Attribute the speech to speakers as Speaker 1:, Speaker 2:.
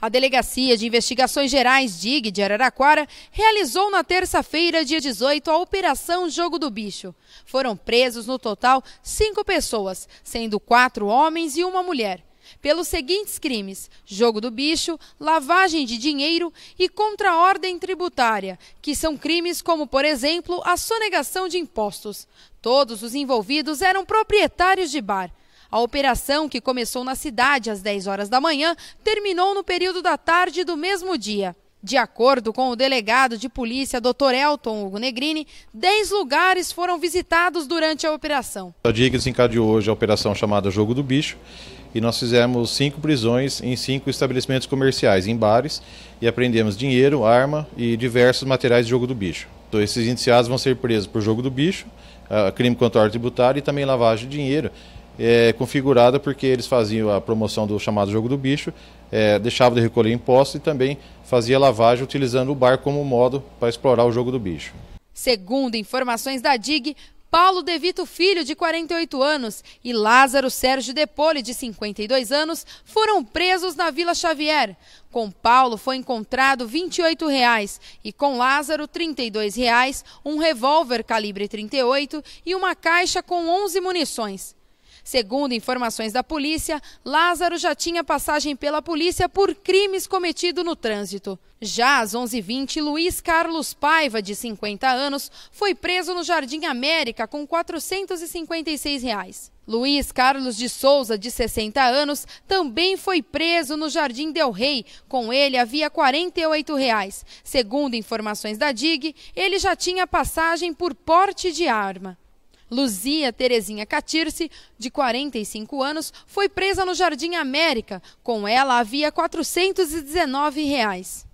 Speaker 1: A Delegacia de Investigações Gerais DIG de Araraquara realizou na terça-feira, dia 18, a Operação Jogo do Bicho. Foram presos no total cinco pessoas, sendo quatro homens e uma mulher. Pelos seguintes crimes: jogo do bicho, lavagem de dinheiro e contra a ordem tributária, que são crimes como, por exemplo, a sonegação de impostos. Todos os envolvidos eram proprietários de bar. A operação, que começou na cidade às 10 horas da manhã, terminou no período da tarde do mesmo dia. De acordo com o delegado de polícia, Dr. Elton Hugo Negrini, 10 lugares foram visitados durante a operação.
Speaker 2: A dia que desencadeou hoje a operação chamada Jogo do Bicho, e nós fizemos cinco prisões em cinco estabelecimentos comerciais, em bares, e apreendemos dinheiro, arma e diversos materiais de jogo do bicho. Então, esses indiciados vão ser presos por jogo do bicho, ah, crime contra a tributária e também lavagem de dinheiro, é, configurada porque eles faziam a promoção do chamado jogo do bicho, é, deixavam de recolher impostos e também fazia lavagem utilizando o bar como modo para explorar o jogo do bicho.
Speaker 1: Segundo informações da DIG, Paulo Devito Filho, de 48 anos, e Lázaro Sérgio Depoli, de 52 anos, foram presos na Vila Xavier. Com Paulo foi encontrado R$ 28 reais, e com Lázaro R$ 32, reais, um revólver calibre 38 e uma caixa com 11 munições. Segundo informações da polícia, Lázaro já tinha passagem pela polícia por crimes cometidos no trânsito. Já às 11h20, Luiz Carlos Paiva, de 50 anos, foi preso no Jardim América com R$ 456. Reais. Luiz Carlos de Souza, de 60 anos, também foi preso no Jardim Del Rey, Com ele havia R$ 48. Reais. Segundo informações da DIG, ele já tinha passagem por porte de arma. Luzia Terezinha Catirce, de 45 anos, foi presa no Jardim América. Com ela havia R$ 419. Reais.